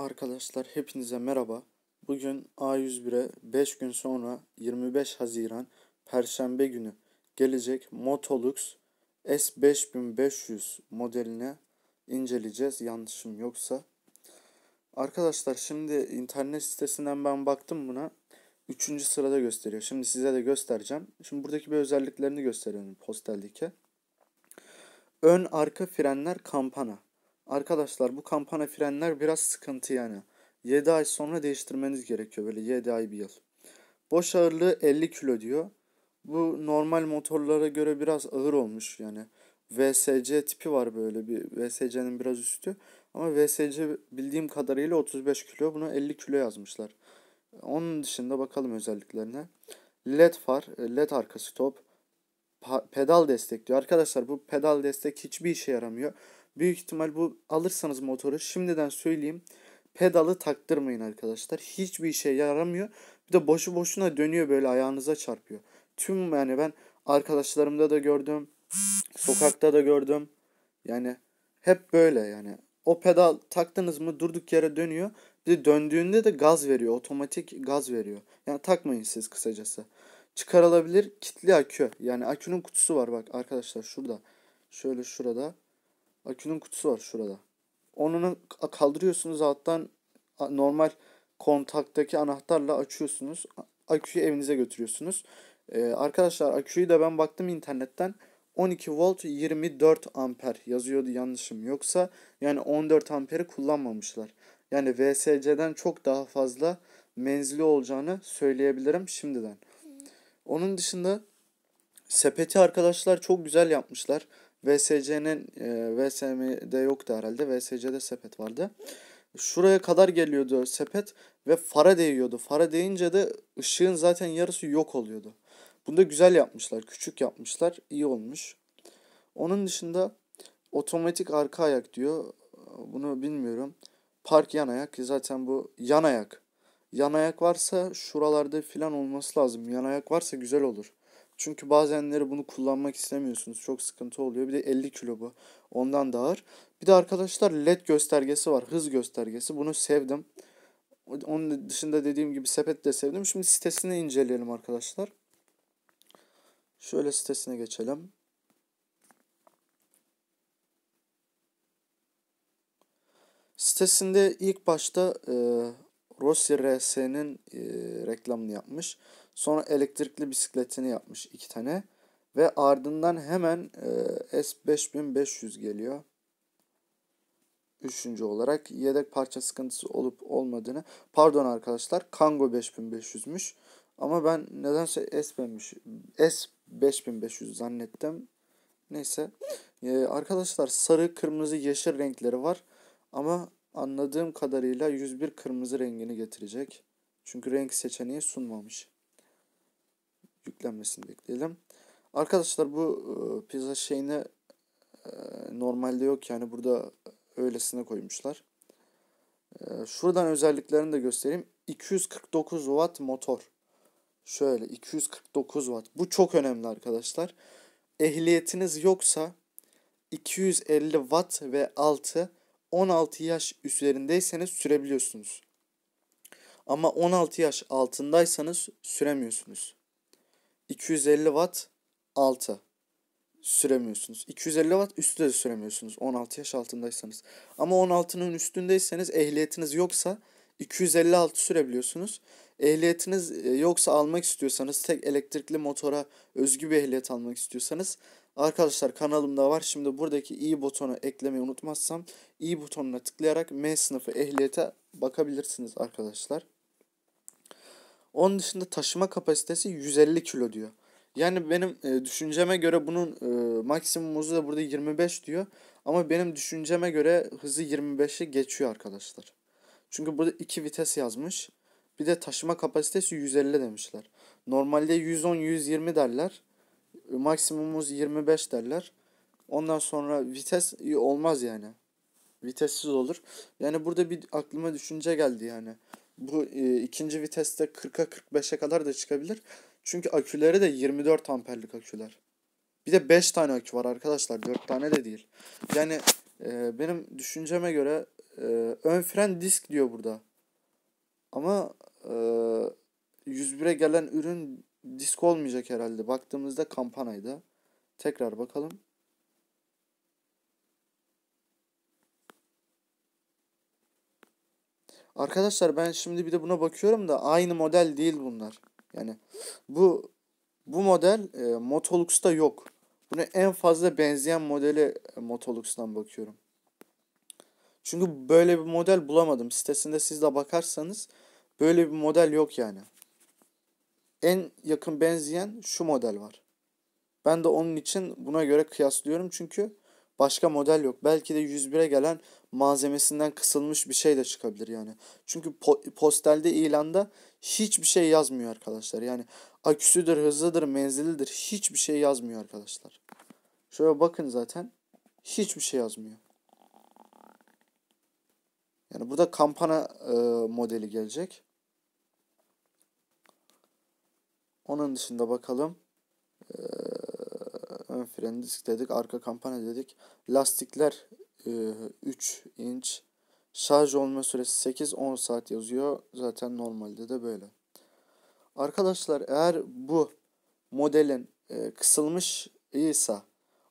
Arkadaşlar hepinize merhaba. Bugün A101'e 5 gün sonra 25 Haziran Perşembe günü gelecek Motolux S5500 modeline inceleyeceğiz yanlışım yoksa. Arkadaşlar şimdi internet sitesinden ben baktım buna. Üçüncü sırada gösteriyor. Şimdi size de göstereceğim. Şimdi buradaki bir özelliklerini gösterelim posteldeki. Ön arka frenler kampana. Arkadaşlar bu kampana frenler biraz sıkıntı yani. 7 ay sonra değiştirmeniz gerekiyor böyle 7 ay bir yıl. Boş ağırlığı 50 kilo diyor. Bu normal motorlara göre biraz ağır olmuş yani. VSC tipi var böyle bir VSC'nin biraz üstü. Ama VSC bildiğim kadarıyla 35 kilo. Buna 50 kilo yazmışlar. Onun dışında bakalım özelliklerine. LED far, e, LED arkası top, pedal destekliyor. Arkadaşlar bu pedal destek hiçbir işe yaramıyor. Büyük ihtimal bu alırsanız motoru şimdiden söyleyeyim. Pedalı taktırmayın arkadaşlar. Hiçbir işe yaramıyor. Bir de boşu boşuna dönüyor böyle ayağınıza çarpıyor. Tüm yani ben arkadaşlarımda da gördüm. Sokakta da gördüm. Yani hep böyle yani. O pedal taktınız mı durduk yere dönüyor. Bir de döndüğünde de gaz veriyor. Otomatik gaz veriyor. Yani takmayın siz kısacası. Çıkarılabilir kitli akü. Yani akünün kutusu var bak arkadaşlar şurada. Şöyle şurada. Akünün kutusu var şurada. Onunu kaldırıyorsunuz alttan normal kontaktaki anahtarla açıyorsunuz. Aküyü evinize götürüyorsunuz. Ee, arkadaşlar aküyü de ben baktım internetten. 12 volt 24 amper yazıyordu yanlışım yoksa. Yani 14 amperi kullanmamışlar. Yani VSC'den çok daha fazla menzili olacağını söyleyebilirim şimdiden. Onun dışında sepeti arkadaşlar çok güzel yapmışlar. VSC'nin e, VSM'de yoktu herhalde. VSC'de sepet vardı. Şuraya kadar geliyordu sepet ve fara değiyordu. Fara değince de ışığın zaten yarısı yok oluyordu. Bunu da güzel yapmışlar. Küçük yapmışlar. iyi olmuş. Onun dışında otomatik arka ayak diyor. Bunu bilmiyorum. Park yan ayak. Zaten bu yan ayak. Yan ayak varsa şuralarda filan olması lazım. Yan ayak varsa güzel olur. Çünkü bazenleri bunu kullanmak istemiyorsunuz. Çok sıkıntı oluyor. Bir de 50 kilo bu. Ondan da ağır. Bir de arkadaşlar led göstergesi var. Hız göstergesi. Bunu sevdim. Onun dışında dediğim gibi sepet de sevdim. Şimdi sitesini inceleyelim arkadaşlar. Şöyle sitesine geçelim. Sitesinde ilk başta e, Rossi RS'nin e, reklamını yapmış. Sonra elektrikli bisikletini yapmış iki tane. Ve ardından hemen e, S5500 geliyor. Üçüncü olarak yedek parça sıkıntısı olup olmadığını. Pardon arkadaşlar Kango 5500'müş. Ama ben nedense S5, S5500 zannettim. Neyse. Ee, arkadaşlar sarı, kırmızı, yeşil renkleri var. Ama Anladığım kadarıyla 101 kırmızı rengini getirecek. Çünkü renk seçeneği sunmamış. Yüklenmesini bekleyelim. Arkadaşlar bu e, pizza şeyini e, normalde yok yani burada öylesine koymuşlar. E, şuradan özelliklerini de göstereyim. 249 watt motor. Şöyle 249 watt. Bu çok önemli arkadaşlar. Ehliyetiniz yoksa 250 watt ve altı 16 yaş üzerindeyseniz sürebiliyorsunuz. Ama 16 yaş altındaysanız süremiyorsunuz. 250 watt altı süremiyorsunuz. 250 watt üstü de süremiyorsunuz 16 yaş altındaysanız. Ama 16'nın üstündeyseniz ehliyetiniz yoksa 256 sürebiliyorsunuz. Ehliyetiniz e, yoksa almak istiyorsanız tek elektrikli motora özgü bir ehliyet almak istiyorsanız Arkadaşlar kanalımda var. Şimdi buradaki i butonu eklemeyi unutmazsam i butonuna tıklayarak M sınıfı ehliyete bakabilirsiniz arkadaşlar. Onun dışında taşıma kapasitesi 150 kilo diyor. Yani benim e, düşünceme göre bunun e, maksimum hızı da burada 25 diyor. Ama benim düşünceme göre hızı 25'i geçiyor arkadaşlar. Çünkü burada 2 vites yazmış. Bir de taşıma kapasitesi 150 demişler. Normalde 110-120 derler maksimumumuz 25 derler. Ondan sonra vites olmaz yani. Vitessiz olur. Yani burada bir aklıma düşünce geldi yani. Bu e, ikinci viteste 40'a 45'e kadar da çıkabilir. Çünkü aküleri de 24 amperlik aküler. Bir de 5 tane akü var arkadaşlar. 4 tane de değil. Yani e, benim düşünceme göre e, ön fren disk diyor burada. Ama e, 101'e gelen ürün disk olmayacak herhalde. Baktığımızda kampanaydı. Tekrar bakalım. Arkadaşlar ben şimdi bir de buna bakıyorum da aynı model değil bunlar. Yani bu bu model e, Motolux'ta yok. Bunu en fazla benzeyen modeli e, Motolux'tan bakıyorum. Çünkü böyle bir model bulamadım. Sitesinde siz de bakarsanız böyle bir model yok yani en yakın benzeyen şu model var. Ben de onun için buna göre kıyaslıyorum çünkü başka model yok. Belki de 101'e gelen malzemesinden kısılmış bir şey de çıkabilir yani. Çünkü po- postelde ilanda hiçbir şey yazmıyor arkadaşlar. Yani aküsüdür, hızlıdır, menzilidir hiçbir şey yazmıyor arkadaşlar. Şöyle bakın zaten hiçbir şey yazmıyor. Yani burada kampana e, modeli gelecek. Onun dışında bakalım. Ee, ön fren disk dedik. Arka kampanya dedik. Lastikler e, 3 inç. Şarj olma süresi 8-10 saat yazıyor. Zaten normalde de böyle. Arkadaşlar eğer bu modelin e, kısılmış ise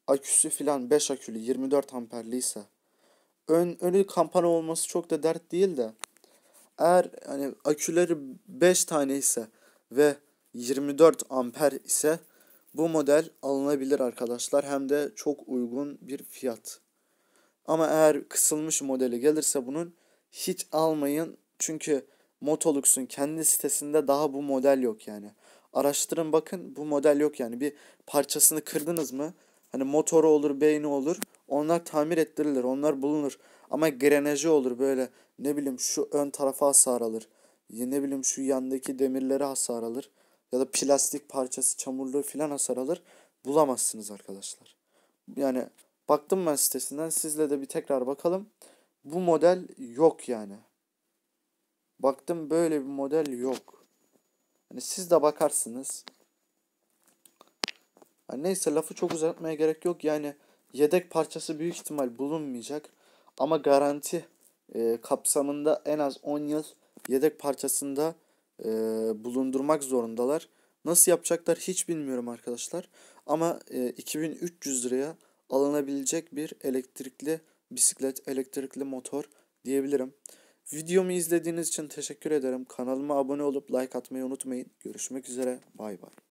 aküsü filan 5 akülü 24 ise ön önü kampana olması çok da dert değil de eğer hani aküleri 5 tane ise ve 24 amper ise bu model alınabilir arkadaşlar. Hem de çok uygun bir fiyat. Ama eğer kısılmış modeli gelirse bunun hiç almayın. Çünkü Motolux'un kendi sitesinde daha bu model yok yani. Araştırın bakın bu model yok yani. Bir parçasını kırdınız mı? Hani motoru olur, beyni olur. Onlar tamir ettirilir, onlar bulunur. Ama grenajı olur böyle ne bileyim şu ön tarafa hasar alır. Ne bileyim şu yandaki demirlere hasar alır ya da plastik parçası çamurluğu filan hasar alır bulamazsınız arkadaşlar. Yani baktım ben sitesinden sizle de bir tekrar bakalım. Bu model yok yani. Baktım böyle bir model yok. Hani siz de bakarsınız. Yani neyse lafı çok uzatmaya gerek yok. Yani yedek parçası büyük ihtimal bulunmayacak. Ama garanti e, kapsamında en az 10 yıl yedek parçasında e, bulundurmak zorundalar. Nasıl yapacaklar hiç bilmiyorum arkadaşlar. Ama e, 2300 liraya alınabilecek bir elektrikli bisiklet, elektrikli motor diyebilirim. Videomu izlediğiniz için teşekkür ederim. Kanalıma abone olup like atmayı unutmayın. Görüşmek üzere. Bay bay.